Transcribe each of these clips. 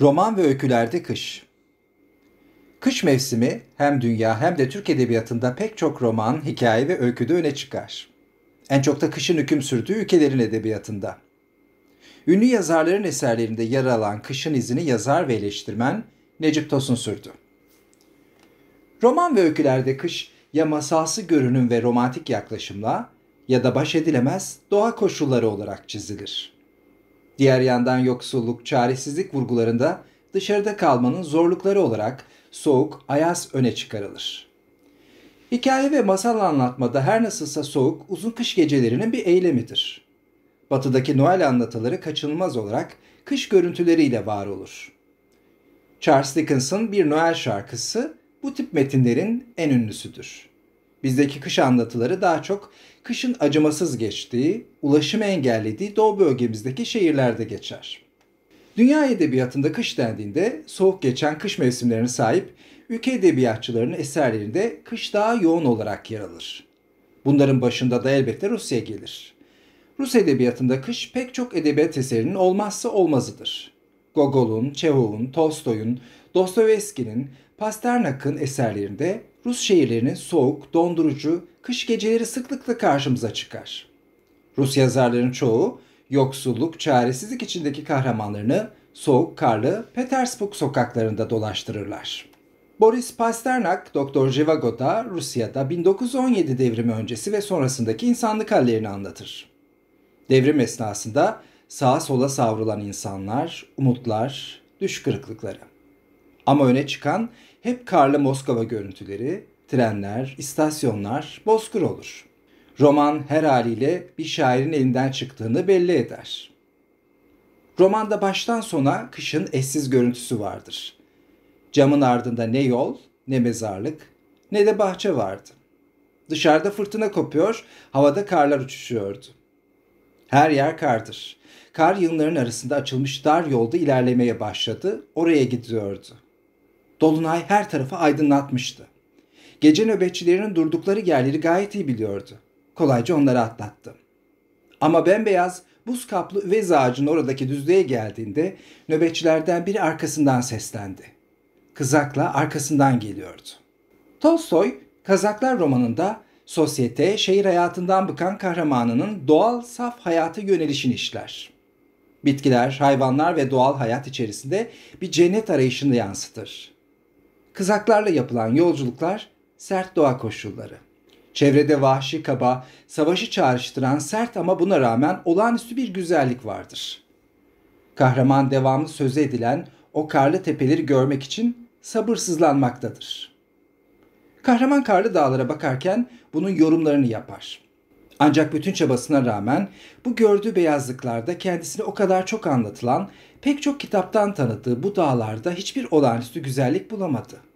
Roman ve öykülerde kış. Kış mevsimi hem dünya hem de Türk edebiyatında pek çok roman, hikaye ve öyküde öne çıkar. En çok da kışın hüküm sürdüğü ülkelerin edebiyatında. Ünlü yazarların eserlerinde yer alan kışın izini yazar ve eleştirmen Necip Tosun sürdü. Roman ve öykülerde kış ya masalsı görünüm ve romantik yaklaşımla ya da baş edilemez doğa koşulları olarak çizilir. Diğer yandan yoksulluk, çaresizlik vurgularında dışarıda kalmanın zorlukları olarak soğuk, ayaz öne çıkarılır. Hikaye ve masal anlatmada her nasılsa soğuk uzun kış gecelerinin bir eylemidir. Batıdaki Noel anlatıları kaçınılmaz olarak kış görüntüleriyle var olur. Charles Dickens'ın bir Noel şarkısı bu tip metinlerin en ünlüsüdür. Bizdeki kış anlatıları daha çok kışın acımasız geçtiği, ulaşımı engellediği doğu bölgemizdeki şehirlerde geçer. Dünya edebiyatında kış dendiğinde soğuk geçen kış mevsimlerine sahip ülke edebiyatçılarının eserlerinde kış daha yoğun olarak yer alır. Bunların başında da elbette Rusya gelir. Rus edebiyatında kış pek çok edebiyat eserinin olmazsa olmazıdır. Gogol'un, Çehov'un, Tolstoy'un, Dostoyevski'nin, Pasternak'ın eserlerinde Rus şehirlerinin soğuk, dondurucu, kış geceleri sıklıkla karşımıza çıkar. Rus yazarların çoğu yoksulluk, çaresizlik içindeki kahramanlarını soğuk, karlı Petersburg sokaklarında dolaştırırlar. Boris Pasternak, Doktor Jivago'da Rusya'da 1917 devrimi öncesi ve sonrasındaki insanlık hallerini anlatır. Devrim esnasında sağa sola savrulan insanlar, umutlar, düş kırıklıkları. Ama öne çıkan hep karlı Moskova görüntüleri, trenler, istasyonlar bozkır olur. Roman her haliyle bir şairin elinden çıktığını belli eder. Romanda baştan sona kışın eşsiz görüntüsü vardır. Camın ardında ne yol, ne mezarlık, ne de bahçe vardı. Dışarıda fırtına kopuyor, havada karlar uçuşuyordu. Her yer kardır. Kar yığınların arasında açılmış dar yolda ilerlemeye başladı, oraya gidiyordu.'' Dolunay her tarafı aydınlatmıştı. Gece nöbetçilerinin durdukları yerleri gayet iyi biliyordu. Kolayca onları atlattı. Ama bembeyaz buz kaplı üvez ağacının oradaki düzlüğe geldiğinde nöbetçilerden biri arkasından seslendi. Kızakla arkasından geliyordu. Tolstoy, Kazaklar romanında sosyete, şehir hayatından bıkan kahramanının doğal saf hayata yönelişini işler. Bitkiler, hayvanlar ve doğal hayat içerisinde bir cennet arayışını yansıtır. Kızaklarla yapılan yolculuklar sert doğa koşulları. Çevrede vahşi kaba, savaşı çağrıştıran sert ama buna rağmen olağanüstü bir güzellik vardır. Kahraman devamlı söze edilen o karlı tepeleri görmek için sabırsızlanmaktadır. Kahraman karlı dağlara bakarken bunun yorumlarını yapar. Ancak bütün çabasına rağmen bu gördüğü beyazlıklarda kendisine o kadar çok anlatılan, pek çok kitaptan tanıdığı bu dağlarda hiçbir olağanüstü güzellik bulamadı.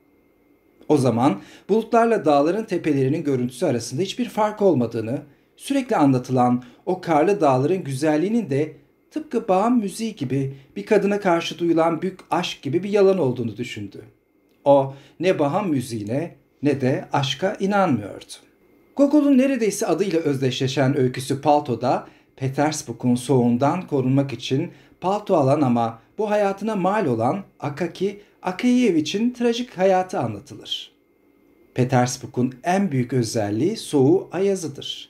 O zaman bulutlarla dağların tepelerinin görüntüsü arasında hiçbir fark olmadığını, sürekli anlatılan o karlı dağların güzelliğinin de tıpkı bağım müziği gibi bir kadına karşı duyulan büyük aşk gibi bir yalan olduğunu düşündü. O ne baham müziğine ne de aşka inanmıyordu. Gogol'un neredeyse adıyla özdeşleşen öyküsü Palto'da Petersburg'un soğuğundan korunmak için palto alan ama bu hayatına mal olan Akaki Akeyev için trajik hayatı anlatılır. Petersburg'un en büyük özelliği soğuğu ayazıdır.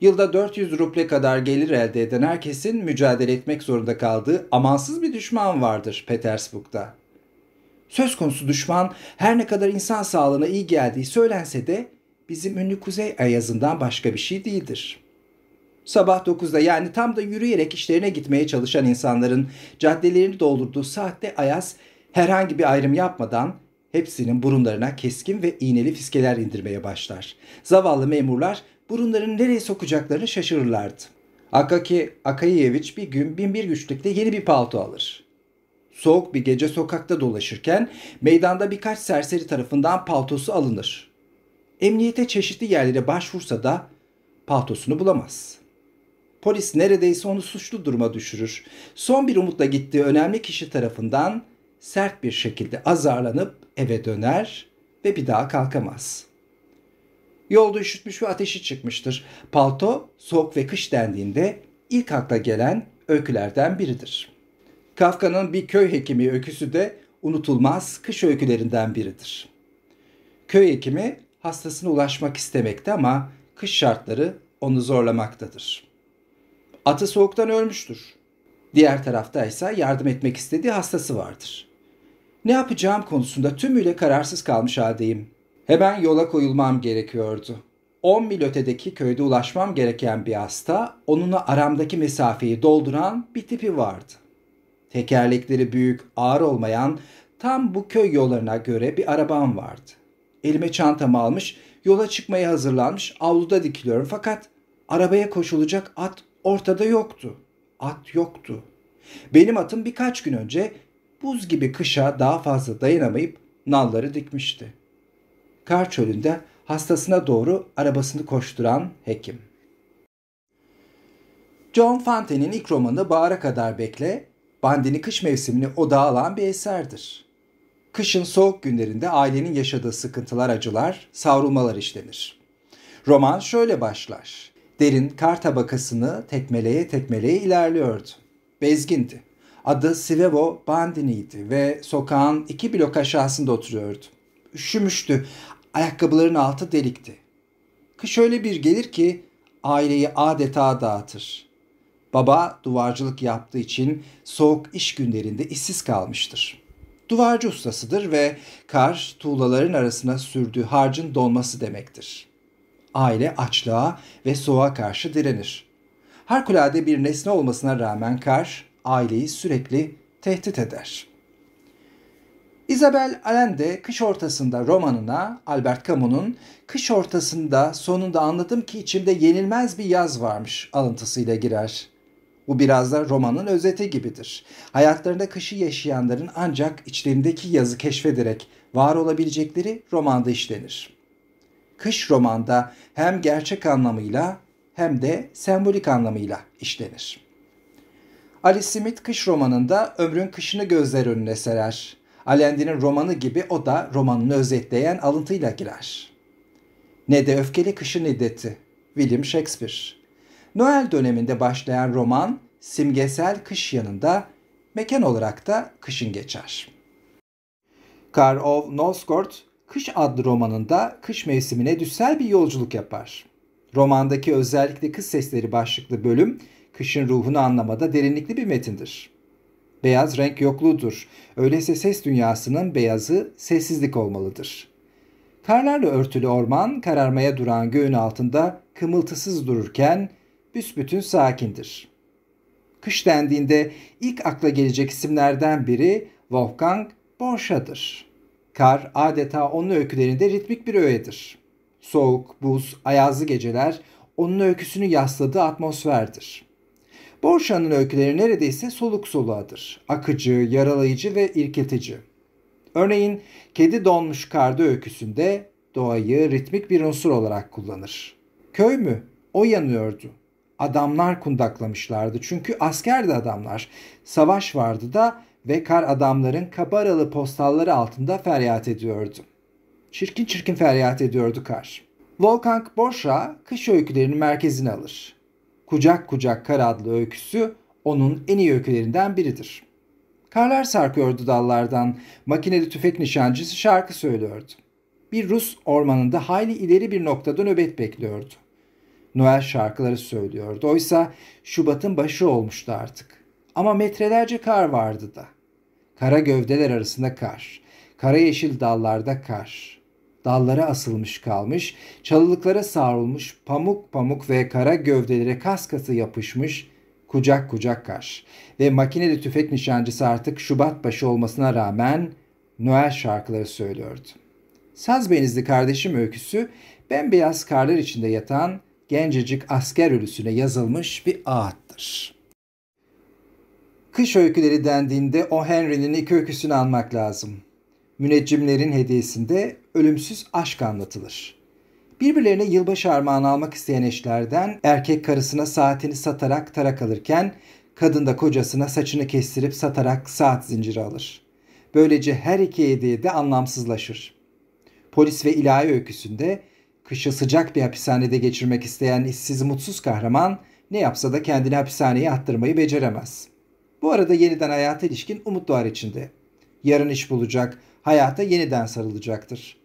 Yılda 400 ruble kadar gelir elde eden herkesin mücadele etmek zorunda kaldığı amansız bir düşman vardır Petersburg'da. Söz konusu düşman her ne kadar insan sağlığına iyi geldiği söylense de bizim ünlü kuzey ayazından başka bir şey değildir. Sabah 9'da yani tam da yürüyerek işlerine gitmeye çalışan insanların caddelerini doldurduğu saatte ayaz Herhangi bir ayrım yapmadan hepsinin burunlarına keskin ve iğneli fiskeler indirmeye başlar. Zavallı memurlar burunlarını nereye sokacaklarını şaşırırlardı. Akaki Akayeviç bir gün binbir güçlükte yeni bir palto alır. Soğuk bir gece sokakta dolaşırken meydanda birkaç serseri tarafından paltosu alınır. Emniyete çeşitli yerlere başvursa da paltosunu bulamaz. Polis neredeyse onu suçlu duruma düşürür. Son bir umutla gittiği önemli kişi tarafından sert bir şekilde azarlanıp eve döner ve bir daha kalkamaz. Yolda üşütmüş ve ateşi çıkmıştır. Palto soğuk ve kış dendiğinde ilk akla gelen öykülerden biridir. Kafka'nın bir köy hekimi öyküsü de unutulmaz kış öykülerinden biridir. Köy hekimi hastasına ulaşmak istemekte ama kış şartları onu zorlamaktadır. Atı soğuktan ölmüştür. Diğer tarafta ise yardım etmek istediği hastası vardır. Ne yapacağım konusunda tümüyle kararsız kalmış haldeyim. Hemen yola koyulmam gerekiyordu. 10 mil ötedeki köyde ulaşmam gereken bir hasta, onunla aramdaki mesafeyi dolduran bir tipi vardı. Tekerlekleri büyük, ağır olmayan, tam bu köy yollarına göre bir arabam vardı. Elime çantamı almış, yola çıkmaya hazırlanmış, avluda dikiliyorum fakat arabaya koşulacak at ortada yoktu. At yoktu. Benim atım birkaç gün önce buz gibi kışa daha fazla dayanamayıp nalları dikmişti. Kar çölünde hastasına doğru arabasını koşturan hekim. John Fante'nin ilk romanı Bağıra Kadar Bekle, Bandini kış mevsimini odağa alan bir eserdir. Kışın soğuk günlerinde ailenin yaşadığı sıkıntılar, acılar, savrulmalar işlenir. Roman şöyle başlar. Derin kar tabakasını tekmeleye tekmeleye ilerliyordu. Bezgindi. Adı Sivevo Bandini'ydi ve sokağın iki blok aşağısında oturuyordu. Üşümüştü, ayakkabıların altı delikti. Kış öyle bir gelir ki aileyi adeta dağıtır. Baba duvarcılık yaptığı için soğuk iş günlerinde işsiz kalmıştır. Duvarcı ustasıdır ve kar tuğlaların arasına sürdüğü harcın donması demektir. Aile açlığa ve soğuğa karşı direnir. Harikulade bir nesne olmasına rağmen kar aileyi sürekli tehdit eder. Isabel Allende kış ortasında romanına Albert Camus'un kış ortasında sonunda anladım ki içimde yenilmez bir yaz varmış alıntısıyla girer. Bu biraz da romanın özeti gibidir. Hayatlarında kışı yaşayanların ancak içlerindeki yazı keşfederek var olabilecekleri romanda işlenir. Kış romanda hem gerçek anlamıyla hem de sembolik anlamıyla işlenir. Ali Smith kış romanında ömrün kışını gözler önüne serer. Allendy'nin romanı gibi o da romanını özetleyen alıntıyla girer. Ne de öfkeli kışın iddeti. William Shakespeare. Noel döneminde başlayan roman simgesel kış yanında mekan olarak da kışın geçer. Car of Noscourt, Kış adlı romanında kış mevsimine düşsel bir yolculuk yapar. Romandaki özellikle kız sesleri başlıklı bölüm Kışın ruhunu anlamada derinlikli bir metindir. Beyaz renk yokluğudur. Öyleyse ses dünyasının beyazı sessizlik olmalıdır. Karlarla örtülü orman kararmaya duran göğün altında kımıltısız dururken büsbütün sakindir. Kış dendiğinde ilk akla gelecek isimlerden biri Wolfgang Borshadır. Kar adeta onun öykülerinde ritmik bir öğedir. Soğuk, buz, ayazlı geceler onun öyküsünü yasladığı atmosferdir. Borşa'nın öyküleri neredeyse soluk soluğadır. Akıcı, yaralayıcı ve irketici. Örneğin Kedi Donmuş Karda öyküsünde doğayı ritmik bir unsur olarak kullanır. Köy mü? O yanıyordu. Adamlar kundaklamışlardı çünkü askerdi adamlar. Savaş vardı da ve kar adamların kabaralı postalları altında feryat ediyordu. Çirkin çirkin feryat ediyordu kar. Volkan Borşa kış öykülerinin merkezine alır. Kucak Kucak Kar adlı öyküsü onun en iyi öykülerinden biridir. Karlar sarkıyordu dallardan, makineli tüfek nişancısı şarkı söylüyordu. Bir Rus ormanında hayli ileri bir noktada nöbet bekliyordu. Noel şarkıları söylüyordu. Oysa Şubat'ın başı olmuştu artık. Ama metrelerce kar vardı da. Kara gövdeler arasında kar. Kara yeşil dallarda kar dallara asılmış kalmış, çalılıklara sarılmış pamuk pamuk ve kara gövdelere kas kası yapışmış, kucak kucak kar. Ve makineli tüfek nişancısı artık Şubat başı olmasına rağmen Noel şarkıları söylüyordu. Saz benizli kardeşim öyküsü bembeyaz karlar içinde yatan gencecik asker ölüsüne yazılmış bir ağıttır. Kış öyküleri dendiğinde o Henry'nin iki öyküsünü almak lazım. Müneccimlerin hediyesinde ölümsüz aşk anlatılır. Birbirlerine yılbaşı armağanı almak isteyen eşlerden erkek karısına saatini satarak tarak alırken kadın da kocasına saçını kestirip satarak saat zinciri alır. Böylece her iki hediye de anlamsızlaşır. Polis ve ilahi öyküsünde kışı sıcak bir hapishanede geçirmek isteyen işsiz mutsuz kahraman ne yapsa da kendini hapishaneye attırmayı beceremez. Bu arada yeniden hayata ilişkin umut doğar içinde. Yarın iş bulacak, hayata yeniden sarılacaktır.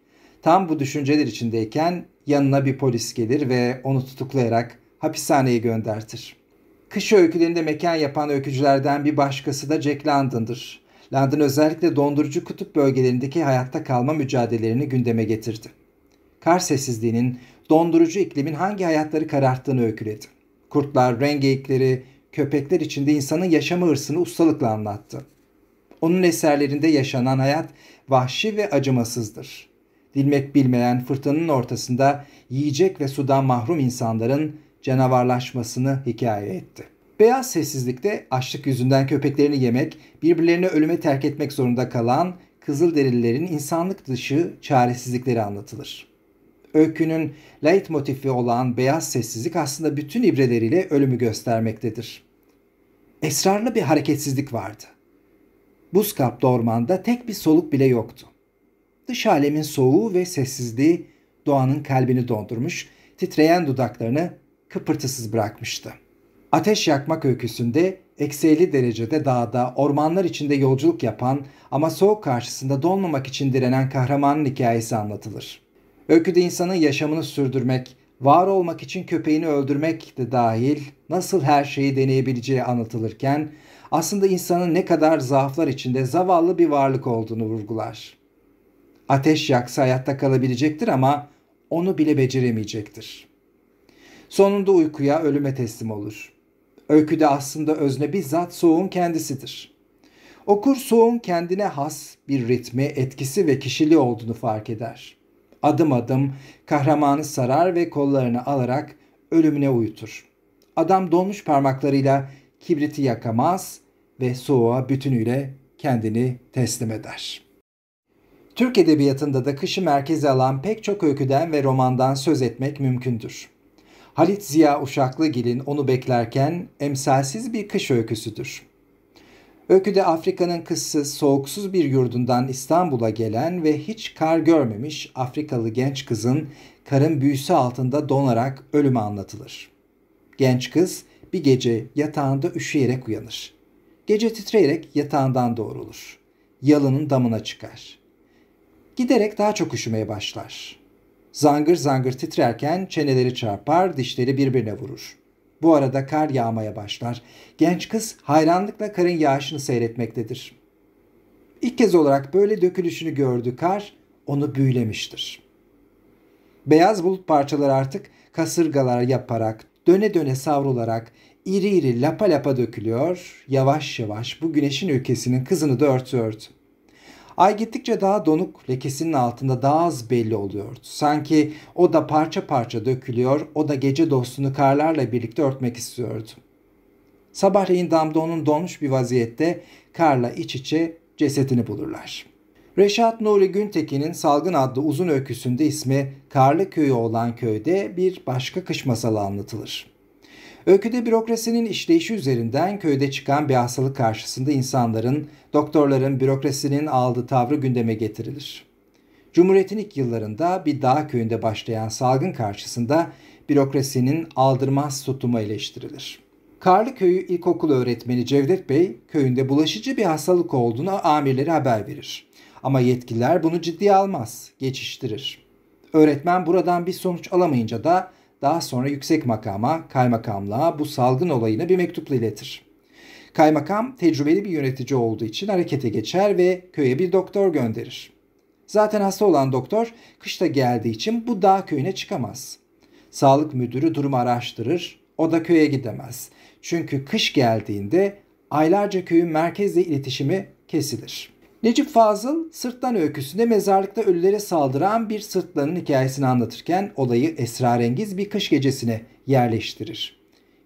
Tam bu düşünceler içindeyken yanına bir polis gelir ve onu tutuklayarak hapishaneye göndertir. Kış öykülerinde mekan yapan öykücülerden bir başkası da Jack London'dır. London özellikle dondurucu kutup bölgelerindeki hayatta kalma mücadelelerini gündeme getirdi. Kar sessizliğinin dondurucu iklimin hangi hayatları kararttığını öyküledi. Kurtlar, rengeyikleri, köpekler içinde insanın yaşama hırsını ustalıkla anlattı. Onun eserlerinde yaşanan hayat vahşi ve acımasızdır. Dilmek bilmeyen fırtınanın ortasında yiyecek ve sudan mahrum insanların canavarlaşmasını hikaye etti. Beyaz sessizlikte açlık yüzünden köpeklerini yemek, birbirlerini ölüme terk etmek zorunda kalan Kızılderililerin insanlık dışı çaresizlikleri anlatılır. Öykünün leitmotifi olan beyaz sessizlik aslında bütün ibreleriyle ölümü göstermektedir. Esrarlı bir hareketsizlik vardı. Buz kaplı ormanda tek bir soluk bile yoktu. Dış alemin soğuğu ve sessizliği doğanın kalbini dondurmuş, titreyen dudaklarını kıpırtısız bırakmıştı. Ateş Yakmak öyküsünde eksi derecede dağda, ormanlar içinde yolculuk yapan ama soğuk karşısında donmamak için direnen kahramanın hikayesi anlatılır. Öyküde insanın yaşamını sürdürmek, var olmak için köpeğini öldürmek de dahil nasıl her şeyi deneyebileceği anlatılırken aslında insanın ne kadar zaaflar içinde zavallı bir varlık olduğunu vurgular. Ateş yaksa hayatta kalabilecektir ama onu bile beceremeyecektir. Sonunda uykuya ölüme teslim olur. Öyküde aslında özne bizzat soğuğun kendisidir. Okur soğuğun kendine has bir ritmi, etkisi ve kişiliği olduğunu fark eder. Adım adım kahramanı sarar ve kollarını alarak ölümüne uyutur. Adam donmuş parmaklarıyla kibriti yakamaz ve soğuğa bütünüyle kendini teslim eder.'' Türk edebiyatında da kışı merkeze alan pek çok öyküden ve romandan söz etmek mümkündür. Halit Ziya Uşaklıgil'in Onu Beklerken emsalsiz bir kış öyküsüdür. Öyküde Afrika'nın kışsız, soğuksuz bir yurdundan İstanbul'a gelen ve hiç kar görmemiş Afrikalı genç kızın karın büyüsü altında donarak ölümü anlatılır. Genç kız bir gece yatağında üşüyerek uyanır. Gece titreyerek yatağından doğrulur. Yalının damına çıkar.'' giderek daha çok üşümeye başlar. Zangır zangır titrerken çeneleri çarpar, dişleri birbirine vurur. Bu arada kar yağmaya başlar. Genç kız hayranlıkla karın yağışını seyretmektedir. İlk kez olarak böyle dökülüşünü gördü kar, onu büyülemiştir. Beyaz bulut parçaları artık kasırgalar yaparak, döne döne savrularak, iri iri lapa lapa dökülüyor, yavaş yavaş bu güneşin ülkesinin kızını da örtüyordu. Ay gittikçe daha donuk, lekesinin altında daha az belli oluyordu. Sanki o da parça parça dökülüyor, o da gece dostunu karlarla birlikte örtmek istiyordu. Sabahleyin damda onun donmuş bir vaziyette karla iç içe cesetini bulurlar. Reşat Nuri Güntekin'in Salgın adlı uzun öyküsünde ismi Karlı Köyü olan köyde bir başka kış masalı anlatılır. Öyküde bürokrasinin işleyişi üzerinden köyde çıkan bir hastalık karşısında insanların, doktorların bürokrasinin aldığı tavrı gündeme getirilir. Cumhuriyet'in ilk yıllarında bir dağ köyünde başlayan salgın karşısında bürokrasinin aldırmaz tutumu eleştirilir. Karlı Karlıköy'ü ilkokul öğretmeni Cevdet Bey köyünde bulaşıcı bir hastalık olduğunu amirlere haber verir. Ama yetkililer bunu ciddiye almaz, geçiştirir. Öğretmen buradan bir sonuç alamayınca da daha sonra yüksek makama, kaymakamlığa bu salgın olayını bir mektupla iletir. Kaymakam tecrübeli bir yönetici olduğu için harekete geçer ve köye bir doktor gönderir. Zaten hasta olan doktor kışta geldiği için bu dağ köyüne çıkamaz. Sağlık müdürü durumu araştırır, o da köye gidemez. Çünkü kış geldiğinde aylarca köyün merkezle iletişimi kesilir.'' Necip Fazıl Sırtlan öyküsünde mezarlıkta ölülere saldıran bir sırtlanın hikayesini anlatırken olayı esrarengiz bir kış gecesine yerleştirir.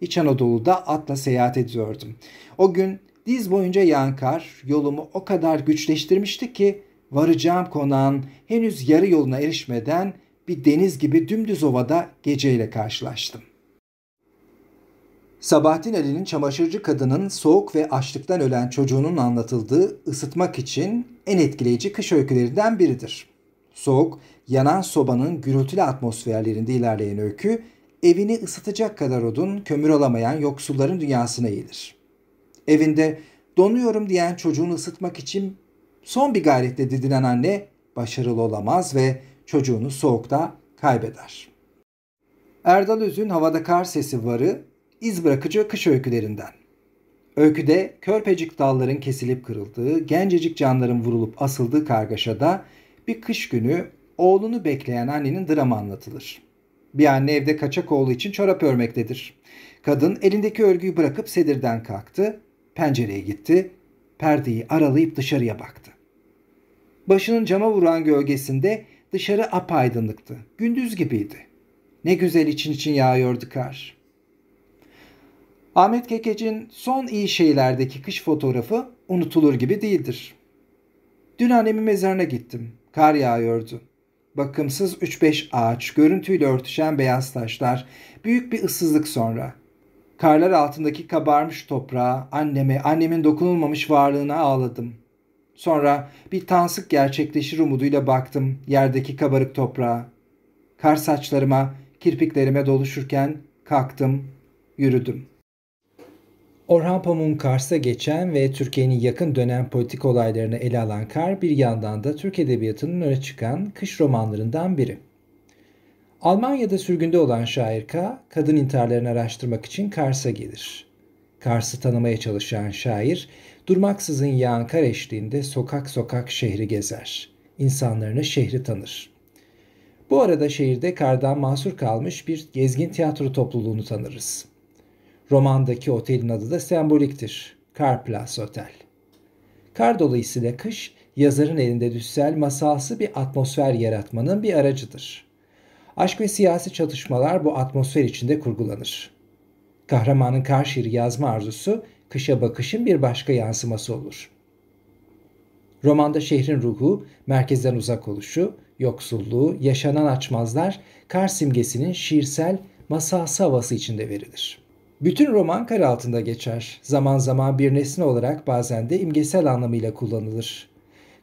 İç Anadolu'da atla seyahat ediyordum. O gün diz boyunca yağan kar yolumu o kadar güçleştirmişti ki varacağım konağın henüz yarı yoluna erişmeden bir deniz gibi dümdüz ovada geceyle karşılaştım. Sabahattin Ali'nin çamaşırcı kadının soğuk ve açlıktan ölen çocuğunun anlatıldığı ısıtmak için en etkileyici kış öykülerinden biridir. Soğuk, yanan sobanın gürültülü atmosferlerinde ilerleyen öykü, evini ısıtacak kadar odun kömür alamayan yoksulların dünyasına eğilir. Evinde donuyorum diyen çocuğunu ısıtmak için son bir gayretle didinen anne başarılı olamaz ve çocuğunu soğukta kaybeder. Erdal Özün Havada Kar Sesi varı iz bırakıcı kış öykülerinden. Öyküde körpecik dalların kesilip kırıldığı, gencecik canların vurulup asıldığı kargaşada bir kış günü oğlunu bekleyen annenin dramı anlatılır. Bir anne evde kaçak oğlu için çorap örmektedir. Kadın elindeki örgüyü bırakıp sedirden kalktı, pencereye gitti, perdeyi aralayıp dışarıya baktı. Başının cama vuran gölgesinde dışarı apaydınlıktı. Gündüz gibiydi. Ne güzel için için yağıyordu kar. Ahmet Kekec'in son iyi şeylerdeki kış fotoğrafı unutulur gibi değildir. Dün annemin mezarına gittim. Kar yağıyordu. Bakımsız 3-5 ağaç, görüntüyle örtüşen beyaz taşlar, büyük bir ıssızlık sonra. Karlar altındaki kabarmış toprağa, anneme, annemin dokunulmamış varlığına ağladım. Sonra bir tansık gerçekleşir umuduyla baktım yerdeki kabarık toprağa. Kar saçlarıma, kirpiklerime doluşurken kalktım, yürüdüm. Orhan Pamuk'un Kars'a geçen ve Türkiye'nin yakın dönem politik olaylarını ele alan Kar bir yandan da Türk Edebiyatı'nın öne çıkan kış romanlarından biri. Almanya'da sürgünde olan şair K, kadın intiharlarını araştırmak için Kars'a gelir. Kars'ı tanımaya çalışan şair, durmaksızın yağan kar eşliğinde sokak sokak şehri gezer. İnsanlarını şehri tanır. Bu arada şehirde kardan mahsur kalmış bir gezgin tiyatro topluluğunu tanırız. Romandaki otelin adı da semboliktir. Karplas Otel. Kar dolayısıyla kış, yazarın elinde düşsel masalsı bir atmosfer yaratmanın bir aracıdır. Aşk ve siyasi çatışmalar bu atmosfer içinde kurgulanır. Kahramanın kar şiiri yazma arzusu, kışa bakışın bir başka yansıması olur. Romanda şehrin ruhu, merkezden uzak oluşu, yoksulluğu, yaşanan açmazlar, kar simgesinin şiirsel, masalsı havası içinde verilir.'' Bütün roman kar altında geçer. Zaman zaman bir nesne olarak bazen de imgesel anlamıyla kullanılır.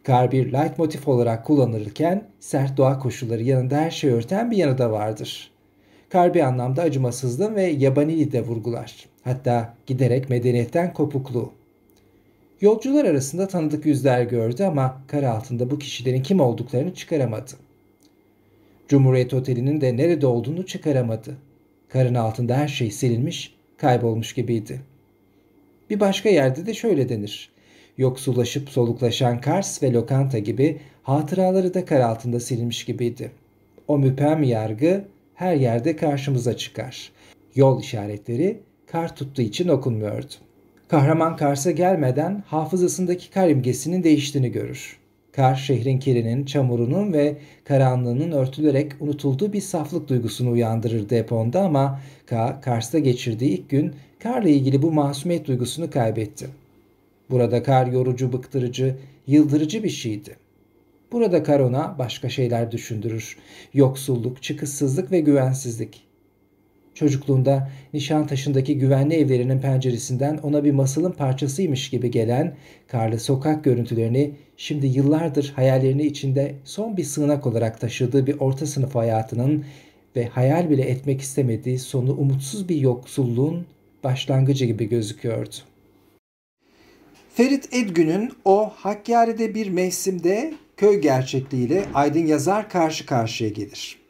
Kar bir leitmotif olarak kullanılırken sert doğa koşulları yanında her şeyi örten bir yanı da vardır. Kar bir anlamda acımasızlığın ve yabaniliği de vurgular. Hatta giderek medeniyetten kopukluğu. Yolcular arasında tanıdık yüzler gördü ama kar altında bu kişilerin kim olduklarını çıkaramadı. Cumhuriyet Oteli'nin de nerede olduğunu çıkaramadı. Karın altında her şey silinmiş kaybolmuş gibiydi. Bir başka yerde de şöyle denir. Yoksullaşıp soluklaşan Kars ve Lokanta gibi hatıraları da kar altında silinmiş gibiydi. O müpem yargı her yerde karşımıza çıkar. Yol işaretleri kar tuttuğu için okunmuyordu. Kahraman Kars'a gelmeden hafızasındaki kar imgesinin değiştiğini görür. Kar şehrin kirinin, çamurunun ve karanlığının örtülerek unutulduğu bir saflık duygusunu uyandırır deponda ama K, Kars'ta geçirdiği ilk gün karla ilgili bu masumiyet duygusunu kaybetti. Burada kar yorucu, bıktırıcı, yıldırıcı bir şeydi. Burada kar ona başka şeyler düşündürür. Yoksulluk, çıkışsızlık ve güvensizlik. Çocukluğunda Nişantaşı'ndaki güvenli evlerinin penceresinden ona bir masalın parçasıymış gibi gelen karlı sokak görüntülerini şimdi yıllardır hayallerini içinde son bir sığınak olarak taşıdığı bir orta sınıf hayatının ve hayal bile etmek istemediği sonu umutsuz bir yoksulluğun başlangıcı gibi gözüküyordu. Ferit Edgün'ün o Hakkari'de bir mevsimde köy gerçekliğiyle aydın yazar karşı karşıya gelir.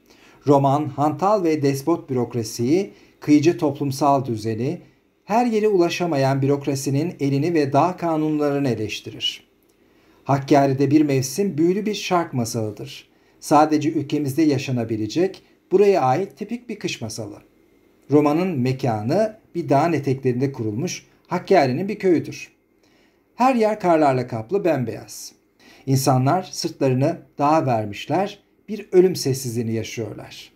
Roman, hantal ve despot bürokrasiyi, kıyıcı toplumsal düzeni, her yere ulaşamayan bürokrasinin elini ve dağ kanunlarını eleştirir. Hakkari'de bir mevsim büyülü bir şark masalıdır. Sadece ülkemizde yaşanabilecek, buraya ait tipik bir kış masalı. Romanın mekanı bir dağın eteklerinde kurulmuş Hakkari'nin bir köyüdür. Her yer karlarla kaplı bembeyaz. İnsanlar sırtlarını dağa vermişler bir ölüm sessizliğini yaşıyorlar.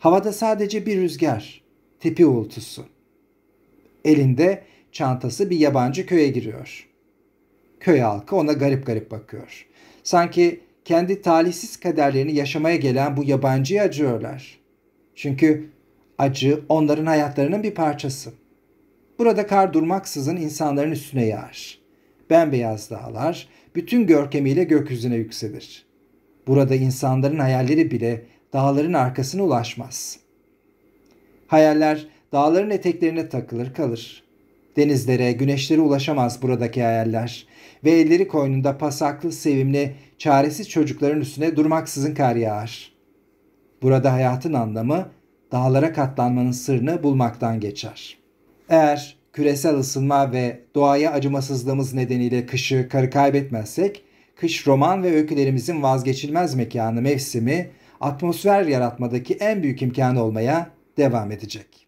Havada sadece bir rüzgar, tepi uğultusu. Elinde çantası bir yabancı köye giriyor. Köy halkı ona garip garip bakıyor. Sanki kendi talihsiz kaderlerini yaşamaya gelen bu yabancıya acıyorlar. Çünkü acı onların hayatlarının bir parçası. Burada kar durmaksızın insanların üstüne yağar. Bembeyaz dağlar bütün görkemiyle gökyüzüne yükselir. Burada insanların hayalleri bile dağların arkasına ulaşmaz. Hayaller dağların eteklerine takılır kalır. Denizlere, güneşlere ulaşamaz buradaki hayaller. Ve elleri koynunda pasaklı, sevimli, çaresiz çocukların üstüne durmaksızın kar yağar. Burada hayatın anlamı dağlara katlanmanın sırrını bulmaktan geçer. Eğer küresel ısınma ve doğaya acımasızlığımız nedeniyle kışı karı kaybetmezsek kış roman ve öykülerimizin vazgeçilmez mekanı mevsimi atmosfer yaratmadaki en büyük imkanı olmaya devam edecek.